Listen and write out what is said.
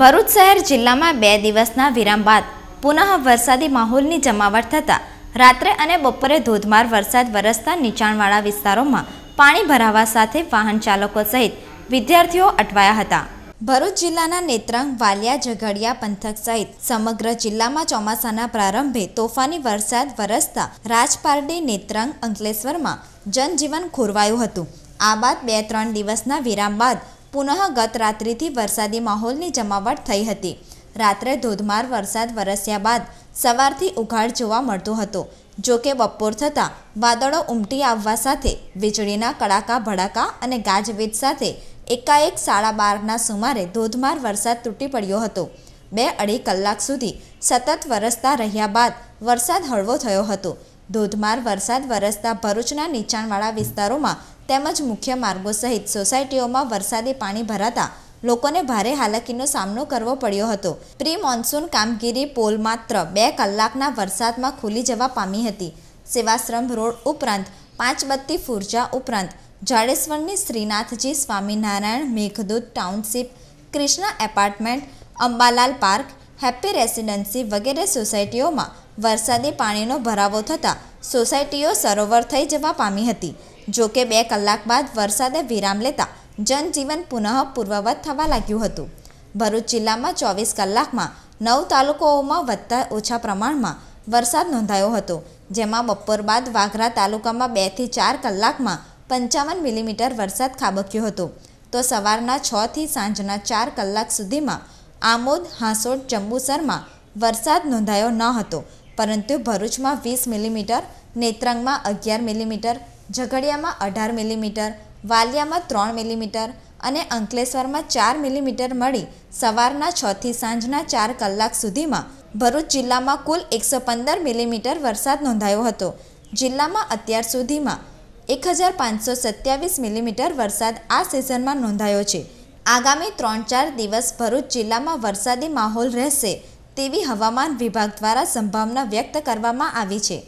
ભરૂચ શહેર જિલ્લામાં બે દિવસના વિરામ બાદ પુનઃ વરસાદી માહોલની જમાવટ થતાં રાત્રે અને બપોરે ધોધમાર વરસાદ વરસતા નીચાણવાળા વિસ્તારોમાં પાણી ભરાવા સાથે વાહન ચાલકો સહિત વિદ્યાર્થીઓ અટવાયા હતા ભરૂચ જિલ્લાના નેત્રંગ વાલિયા ઝઘડિયા પંથક સહિત સમગ્ર જિલ્લામાં ચોમાસાના પ્રારંભે તોફાની વરસાદ વરસતા રાજપારડી નેત્રંગ અંકલેશ્વરમાં જનજીવન ખોરવાયું હતું આ બાદ બે ત્રણ દિવસના વિરામ બાદ પુનઃ ગત રાત્રિથી વરસાદી માહોલની જમાવટ થઈ હતી રાત્રે ધોધમાર વરસાદ વરસ્યા બાદ સવારથી ઉઘાડ જોવા મળતો હતો જો કે બપોર થતાં વાદળો ઉમટી આવવા સાથે વીજળીના કડાકા ભડાકા અને ગાજવીજ સાથે એકાએક સાડા બારના સુમારે ધોધમાર વરસાદ તૂટી પડ્યો હતો બે અઢી કલાક સુધી સતત વરસતા રહ્યા બાદ વરસાદ હળવો થયો હતો ધોધમાર વરસાદ વરસતા ભરૂચના નીચાણવાળા વિસ્તારોમાં તેમજ મુખ્ય માર્ગો સહિત સોસાયટીઓમાં વરસાદી પાણી ભરાતા લોકોને ભારે હાલાકીનો સામનો કરવો પડ્યો હતો પ્રી મોન્સૂન કામગીરી પોલ માત્ર બે કલાકના વરસાદમાં ખુલી જવા પામી હતી સેવાશ્રમ રોડ ઉપરાંત પાંચ પાંચબત્તી ફુરજા ઉપરાંત જાડેશ્વરની Shrinathji Swaminarayan Meghdoot township Krishna apartment Ambalal park happy residency વગેરે સોસાયટીઓમાં વરસાદી પાણીનો ભરાવો થતાં સોસાયટીઓ સરોવર થઈ જવા પામી હતી જોકે બે કલાક બાદ વરસાદે વિરામ લેતા જનજીવન પુનઃ પૂર્વવત થવા લાગ્યું હતું ભરૂચ જિલ્લામાં ચોવીસ કલાકમાં નવ તાલુકાઓમાં વધતા ઓછા પ્રમાણમાં વરસાદ નોંધાયો હતો જેમાં બપોર બાદ વાઘરા તાલુકામાં બેથી ચાર કલાકમાં પંચાવન મિલીમીટર વરસાદ ખાબક્યો હતો તો સવારના છથી સાંજના ચાર કલાક સુધીમાં આમોદ હાંસોડ જંબુસરમાં વરસાદ નોંધાયો ન હતો પરંતુ ભરૂચમાં વીસ મિલીમીટર નેત્રંગમાં અગિયાર મિલીમીટર ઝઘડિયામાં અઢાર મિલીમીટર વાલિયામાં ત્રણ મિલીમીટર અને અંકલેશ્વરમાં ચાર મિલીમીટર મળી સવારના છથી સાંજના ચાર કલાક સુધીમાં ભરૂચ જિલ્લામાં કુલ એકસો પંદર મિલીમીટર વરસાદ નોંધાયો હતો જિલ્લામાં અત્યાર સુધીમાં એક હજાર પાંચસો સત્યાવીસ મિલીમીટર વરસાદ આ સિઝનમાં નોંધાયો છે આગામી ત્રણ ચાર દિવસ ભરૂચ જિલ્લામાં વરસાદી માહોલ રહેશે તેવી હવામાન વિભાગ દ્વારા સંભાવના વ્યક્ત કરવામાં આવી છે